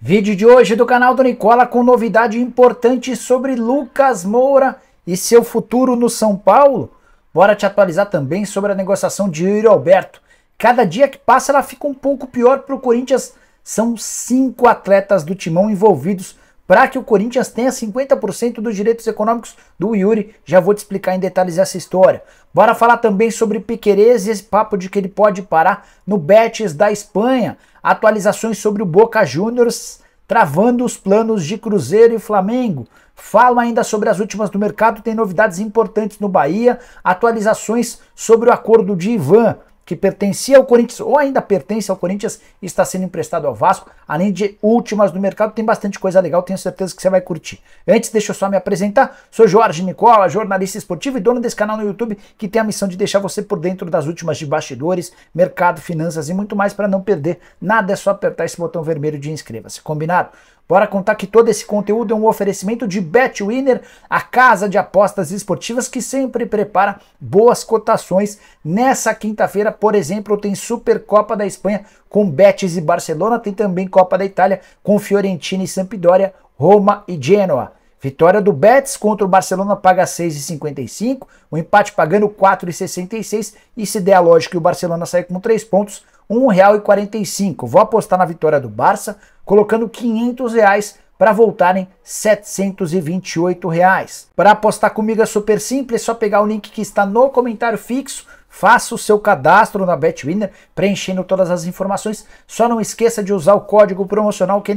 Vídeo de hoje do canal do Nicola com novidade importante sobre Lucas Moura e seu futuro no São Paulo. Bora te atualizar também sobre a negociação de Yuri Alberto. Cada dia que passa ela fica um pouco pior para o Corinthians. São cinco atletas do timão envolvidos para que o Corinthians tenha 50% dos direitos econômicos do Yuri. Já vou te explicar em detalhes essa história. Bora falar também sobre Piquerez e esse papo de que ele pode parar no Betis da Espanha. Atualizações sobre o Boca Juniors travando os planos de Cruzeiro e Flamengo. Falo ainda sobre as últimas do mercado, tem novidades importantes no Bahia, atualizações sobre o acordo de Ivan que pertencia ao Corinthians ou ainda pertence ao Corinthians e está sendo emprestado ao Vasco. Além de últimas do mercado, tem bastante coisa legal, tenho certeza que você vai curtir. Antes, deixa eu só me apresentar. Sou Jorge Nicola, jornalista esportivo e dono desse canal no YouTube que tem a missão de deixar você por dentro das últimas de bastidores, mercado, finanças e muito mais para não perder nada. É só apertar esse botão vermelho de inscreva-se. Combinado? Bora contar que todo esse conteúdo é um oferecimento de Betwinner, a casa de apostas esportivas que sempre prepara boas cotações. Nessa quinta-feira, por exemplo, tem Supercopa da Espanha com Betis e Barcelona, tem também Copa da Itália com Fiorentina e Sampdoria, Roma e Genoa. Vitória do Betis contra o Barcelona paga 6,55, o empate pagando 4,66 e se der a lógica que o Barcelona sair com 3 pontos, 1,45. Vou apostar na vitória do Barça, colocando 500 reais para voltarem R$ reais. Para apostar comigo é super simples, é só pegar o link que está no comentário fixo, faça o seu cadastro na Betwinner, preenchendo todas as informações. Só não esqueça de usar o código promocional que 1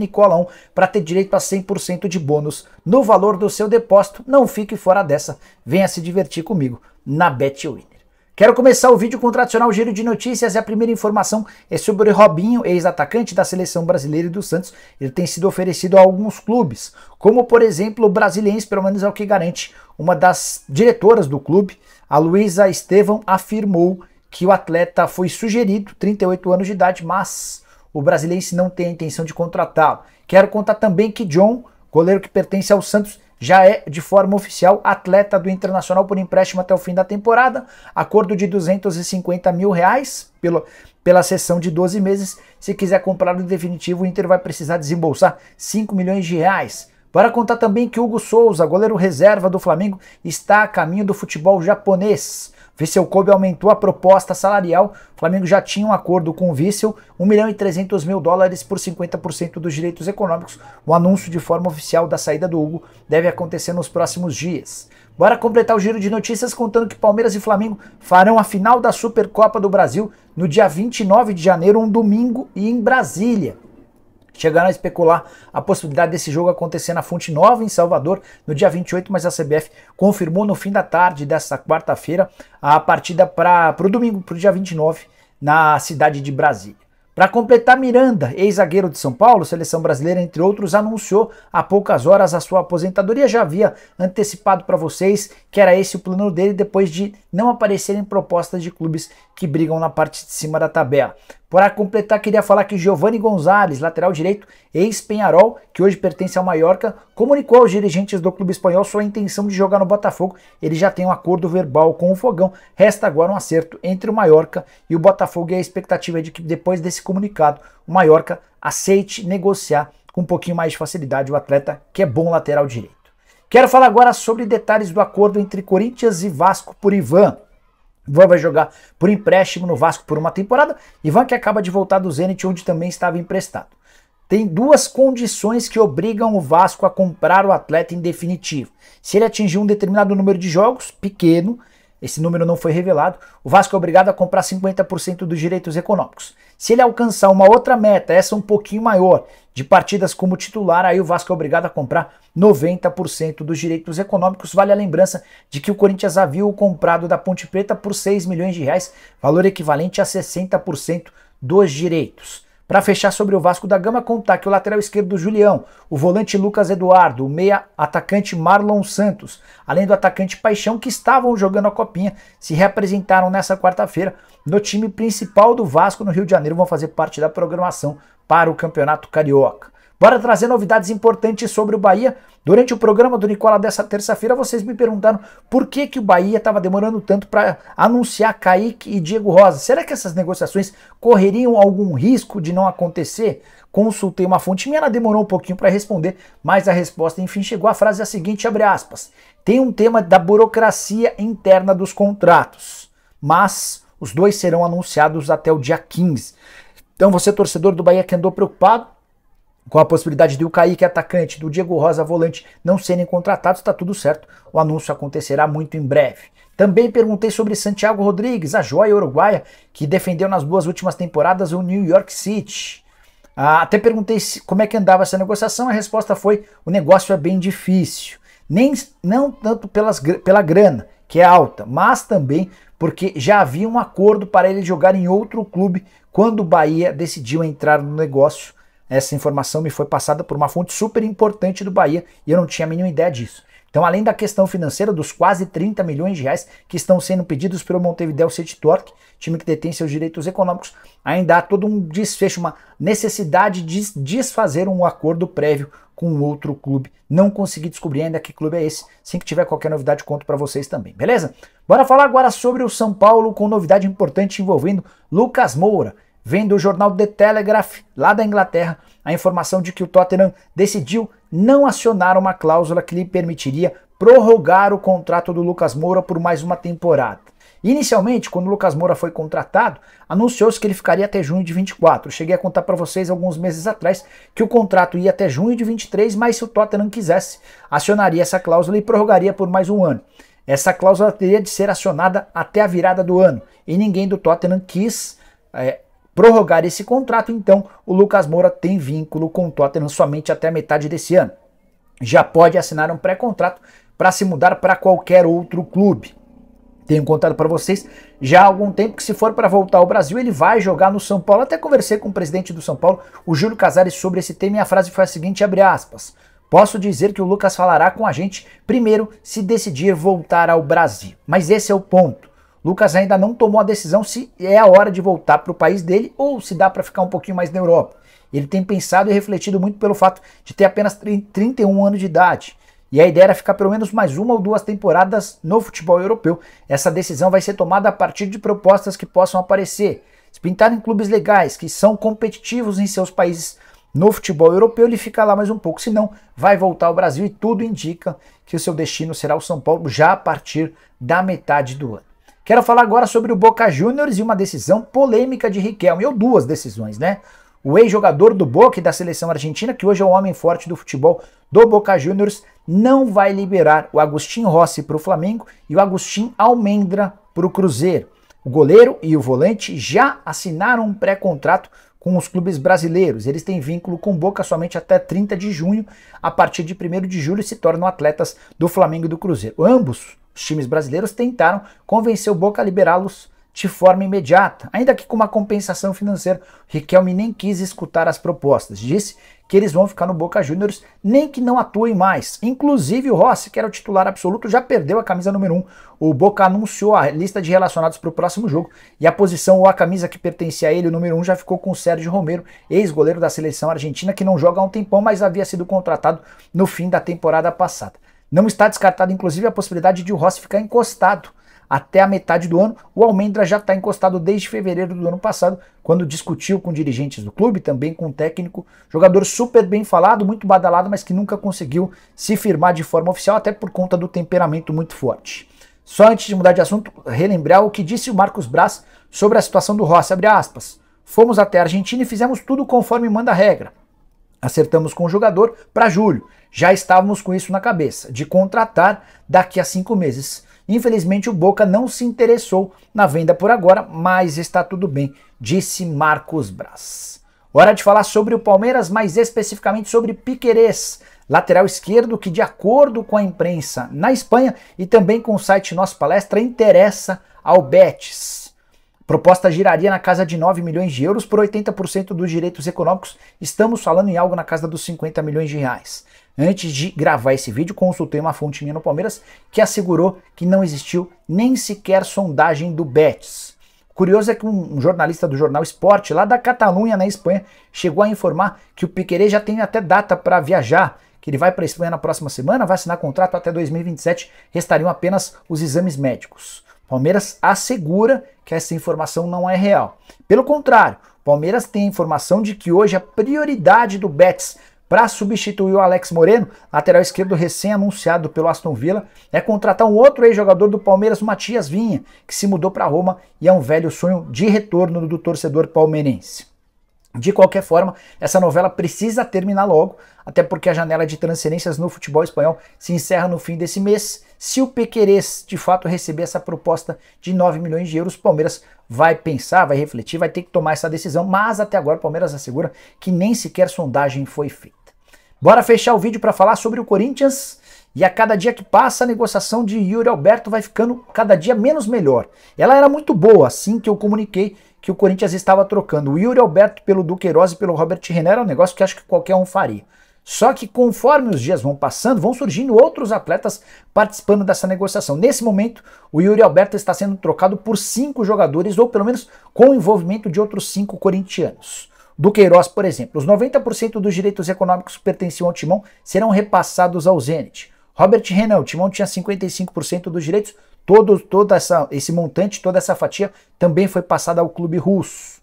para ter direito a 100% de bônus no valor do seu depósito. Não fique fora dessa, venha se divertir comigo na Betwinner. Quero começar o vídeo com o tradicional giro de notícias e a primeira informação é sobre Robinho, ex-atacante da seleção brasileira e do Santos. Ele tem sido oferecido a alguns clubes, como por exemplo o Brasiliense, pelo menos é o que garante uma das diretoras do clube, a Luísa Estevão, afirmou que o atleta foi sugerido, 38 anos de idade, mas o Brasiliense não tem a intenção de contratá-lo. Quero contar também que John, goleiro que pertence ao Santos, já é de forma oficial atleta do Internacional por empréstimo até o fim da temporada, acordo de 250 mil reais pela, pela sessão de 12 meses. Se quiser comprar no definitivo, o Inter vai precisar desembolsar 5 milhões de reais. Para contar também que Hugo Souza, goleiro reserva do Flamengo, está a caminho do futebol japonês. Vissel Kobe aumentou a proposta salarial. O Flamengo já tinha um acordo com o Vissel, 1 milhão e 300 mil dólares por 50% dos direitos econômicos. O anúncio de forma oficial da saída do Hugo deve acontecer nos próximos dias. Bora completar o giro de notícias contando que Palmeiras e Flamengo farão a final da Supercopa do Brasil no dia 29 de janeiro, um domingo, e em Brasília. Chegaram a especular a possibilidade desse jogo acontecer na Fonte Nova, em Salvador, no dia 28, mas a CBF confirmou no fim da tarde desta quarta-feira a partida para o domingo, para o dia 29, na cidade de Brasília. Para completar, Miranda, ex-zagueiro de São Paulo, seleção brasileira, entre outros, anunciou há poucas horas a sua aposentadoria. Já havia antecipado para vocês que era esse o plano dele depois de não aparecerem propostas de clubes que brigam na parte de cima da tabela. Para completar, queria falar que Giovanni Gonzalez, lateral direito, ex-Penharol, que hoje pertence ao Mallorca, comunicou aos dirigentes do clube espanhol sua intenção de jogar no Botafogo. Ele já tem um acordo verbal com o Fogão. Resta agora um acerto entre o Mallorca e o Botafogo e a expectativa é de que depois desse comunicado, o Mallorca aceite negociar com um pouquinho mais de facilidade o atleta que é bom lateral direito. Quero falar agora sobre detalhes do acordo entre Corinthians e Vasco por Ivan. Ivan vai jogar por empréstimo no Vasco por uma temporada. Ivan que acaba de voltar do Zenit, onde também estava emprestado. Tem duas condições que obrigam o Vasco a comprar o atleta em definitivo. Se ele atingir um determinado número de jogos, pequeno, esse número não foi revelado. O Vasco é obrigado a comprar 50% dos direitos econômicos. Se ele alcançar uma outra meta, essa um pouquinho maior, de partidas como titular, aí o Vasco é obrigado a comprar 90% dos direitos econômicos. Vale a lembrança de que o Corinthians havia o comprado da Ponte Preta por 6 milhões de reais, valor equivalente a 60% dos direitos. Para fechar sobre o Vasco da Gama, contar que o lateral esquerdo Julião, o volante Lucas Eduardo, o meia atacante Marlon Santos, além do atacante Paixão, que estavam jogando a Copinha, se reapresentaram nessa quarta-feira no time principal do Vasco no Rio de Janeiro, vão fazer parte da programação para o Campeonato Carioca. Bora trazer novidades importantes sobre o Bahia. Durante o programa do Nicola dessa terça-feira, vocês me perguntaram por que, que o Bahia estava demorando tanto para anunciar Kaique e Diego Rosa. Será que essas negociações correriam algum risco de não acontecer? Consultei uma fonte minha, ela demorou um pouquinho para responder, mas a resposta, enfim, chegou. A frase é a seguinte, abre aspas. Tem um tema da burocracia interna dos contratos, mas os dois serão anunciados até o dia 15. Então você, torcedor do Bahia que andou preocupado, com a possibilidade de o Kaique atacante, do Diego Rosa volante não serem contratados, está tudo certo. O anúncio acontecerá muito em breve. Também perguntei sobre Santiago Rodrigues, a joia uruguaia que defendeu nas duas últimas temporadas o New York City. Ah, até perguntei como é que andava essa negociação, a resposta foi: o negócio é bem difícil. Nem, não tanto pelas, pela grana, que é alta, mas também porque já havia um acordo para ele jogar em outro clube quando o Bahia decidiu entrar no negócio essa informação me foi passada por uma fonte super importante do Bahia e eu não tinha a mínima ideia disso. Então, além da questão financeira dos quase 30 milhões de reais que estão sendo pedidos pelo Montevideo City Torque, time que detém seus direitos econômicos, ainda há todo um desfecho, uma necessidade de desfazer um acordo prévio com outro clube. Não consegui descobrir ainda que clube é esse. Sem que tiver qualquer novidade, conto para vocês também, beleza? Bora falar agora sobre o São Paulo com novidade importante envolvendo Lucas Moura. Vem do jornal The Telegraph, lá da Inglaterra, a informação de que o Tottenham decidiu não acionar uma cláusula que lhe permitiria prorrogar o contrato do Lucas Moura por mais uma temporada. Inicialmente, quando o Lucas Moura foi contratado, anunciou-se que ele ficaria até junho de 24. Eu cheguei a contar para vocês alguns meses atrás que o contrato ia até junho de 23, mas se o Tottenham quisesse, acionaria essa cláusula e prorrogaria por mais um ano. Essa cláusula teria de ser acionada até a virada do ano e ninguém do Tottenham quis é, prorrogar esse contrato, então o Lucas Moura tem vínculo com o Tottenham somente até a metade desse ano. Já pode assinar um pré-contrato para se mudar para qualquer outro clube. Tenho contado para vocês já há algum tempo que se for para voltar ao Brasil, ele vai jogar no São Paulo. Até conversei com o presidente do São Paulo, o Júlio Casares, sobre esse tema e a frase foi a seguinte, abre aspas. Posso dizer que o Lucas falará com a gente primeiro se decidir voltar ao Brasil. Mas esse é o ponto. Lucas ainda não tomou a decisão se é a hora de voltar para o país dele ou se dá para ficar um pouquinho mais na Europa. Ele tem pensado e refletido muito pelo fato de ter apenas 31 anos de idade. E a ideia era ficar pelo menos mais uma ou duas temporadas no futebol europeu. Essa decisão vai ser tomada a partir de propostas que possam aparecer. Se pintar em clubes legais, que são competitivos em seus países no futebol europeu, ele fica lá mais um pouco. Se não, vai voltar ao Brasil e tudo indica que o seu destino será o São Paulo já a partir da metade do ano. Quero falar agora sobre o Boca Juniors e uma decisão polêmica de Riquelme, ou duas decisões, né? O ex-jogador do Boca e da seleção argentina, que hoje é o homem forte do futebol do Boca Juniors, não vai liberar o Agostinho Rossi para o Flamengo e o Agostinho Almendra para o Cruzeiro. O goleiro e o volante já assinaram um pré-contrato com os clubes brasileiros. Eles têm vínculo com Boca somente até 30 de junho. A partir de 1 de julho se tornam atletas do Flamengo e do Cruzeiro. Ambos os times brasileiros tentaram convencer o Boca a liberá-los de forma imediata, ainda que com uma compensação financeira. Riquelme nem quis escutar as propostas, disse que eles vão ficar no Boca Juniors, nem que não atuem mais. Inclusive o Rossi, que era o titular absoluto, já perdeu a camisa número 1. Um. O Boca anunciou a lista de relacionados para o próximo jogo e a posição ou a camisa que pertencia a ele, o número 1, um, já ficou com o Sérgio Romero, ex-goleiro da seleção argentina, que não joga há um tempão, mas havia sido contratado no fim da temporada passada. Não está descartada, inclusive, a possibilidade de o Rossi ficar encostado até a metade do ano. O Almendra já está encostado desde fevereiro do ano passado, quando discutiu com dirigentes do clube, também com o técnico. Jogador super bem falado, muito badalado, mas que nunca conseguiu se firmar de forma oficial, até por conta do temperamento muito forte. Só antes de mudar de assunto, relembrar o que disse o Marcos Braz sobre a situação do Rossi, Fomos até a Argentina e fizemos tudo conforme manda a regra. Acertamos com o jogador para julho. Já estávamos com isso na cabeça, de contratar daqui a cinco meses. Infelizmente, o Boca não se interessou na venda por agora, mas está tudo bem, disse Marcos Braz. Hora de falar sobre o Palmeiras, mais especificamente sobre Piquerez, lateral esquerdo que, de acordo com a imprensa na Espanha e também com o site Nossa Palestra, interessa ao Betis. Proposta giraria na casa de 9 milhões de euros por 80% dos direitos econômicos. Estamos falando em algo na casa dos 50 milhões de reais. Antes de gravar esse vídeo, consultei uma fonte minha no Palmeiras que assegurou que não existiu nem sequer sondagem do Betis. Curioso é que um jornalista do jornal Esporte, lá da Catalunha, na Espanha, chegou a informar que o Piquerez já tem até data para viajar, que ele vai para a Espanha na próxima semana, vai assinar contrato até 2027, restariam apenas os exames médicos. Palmeiras assegura que essa informação não é real. Pelo contrário, Palmeiras tem a informação de que hoje a prioridade do Betis para substituir o Alex Moreno, lateral esquerdo recém-anunciado pelo Aston Villa, é contratar um outro ex-jogador do Palmeiras, Matias Vinha, que se mudou para Roma e é um velho sonho de retorno do torcedor palmeirense. De qualquer forma, essa novela precisa terminar logo, até porque a janela de transferências no futebol espanhol se encerra no fim desse mês se o Piquerez de fato receber essa proposta de 9 milhões de euros, o Palmeiras vai pensar, vai refletir, vai ter que tomar essa decisão, mas até agora o Palmeiras assegura que nem sequer sondagem foi feita. Bora fechar o vídeo para falar sobre o Corinthians. E a cada dia que passa, a negociação de Yuri Alberto vai ficando cada dia menos melhor. Ela era muito boa, assim que eu comuniquei que o Corinthians estava trocando o Yuri Alberto pelo Duqueiroz e pelo Robert René. Era um negócio que acho que qualquer um faria. Só que conforme os dias vão passando, vão surgindo outros atletas participando dessa negociação. Nesse momento, o Yuri Alberto está sendo trocado por cinco jogadores, ou pelo menos com o envolvimento de outros cinco corintianos. Do Queiroz, por exemplo, os 90% dos direitos econômicos que pertenciam ao Timão serão repassados ao Zenit. Robert Renan, o Timão tinha 55% dos direitos, todo, todo essa, esse montante, toda essa fatia também foi passada ao clube russo.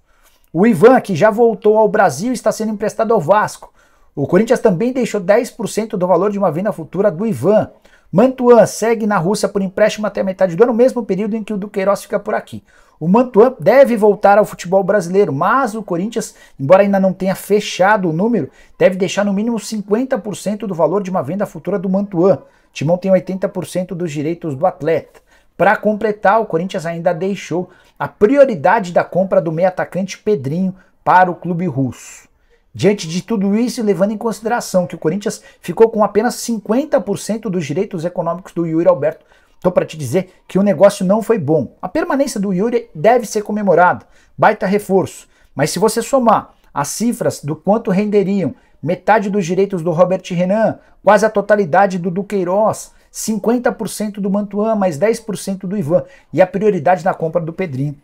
O Ivan, que já voltou ao Brasil, está sendo emprestado ao Vasco. O Corinthians também deixou 10% do valor de uma venda futura do Ivan. Mantuan segue na Rússia por empréstimo até a metade do ano, mesmo período em que o Duqueiroz fica por aqui. O Mantuan deve voltar ao futebol brasileiro, mas o Corinthians, embora ainda não tenha fechado o número, deve deixar no mínimo 50% do valor de uma venda futura do Mantuan. Timão tem 80% dos direitos do atleta. Para completar, o Corinthians ainda deixou a prioridade da compra do meio atacante Pedrinho para o clube russo. Diante de tudo isso, levando em consideração que o Corinthians ficou com apenas 50% dos direitos econômicos do Yuri Alberto, estou para te dizer que o negócio não foi bom. A permanência do Yuri deve ser comemorada, baita reforço. Mas se você somar as cifras do quanto renderiam, metade dos direitos do Robert Renan, quase a totalidade do Duqueiroz, 50% do Mantuan, mais 10% do Ivan e a prioridade na compra do Pedrinho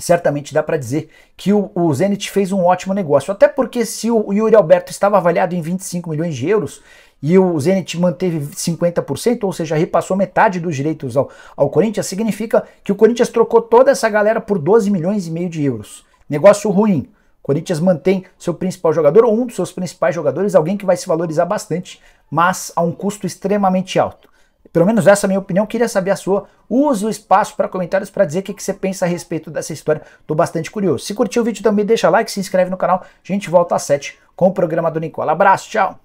certamente dá para dizer que o, o Zenit fez um ótimo negócio. Até porque se o Yuri Alberto estava avaliado em 25 milhões de euros e o Zenit manteve 50%, ou seja, repassou metade dos direitos ao, ao Corinthians, significa que o Corinthians trocou toda essa galera por 12 milhões e meio de euros. Negócio ruim. O Corinthians mantém seu principal jogador, ou um dos seus principais jogadores, alguém que vai se valorizar bastante, mas a um custo extremamente alto pelo menos essa é a minha opinião, queria saber a sua. Use o espaço para comentários para dizer o que, que, você pensa a respeito dessa história. Tô bastante curioso. Se curtiu o vídeo também, deixa like, se inscreve no canal. A gente volta às 7 com o programa do Nicola. Abraço, tchau!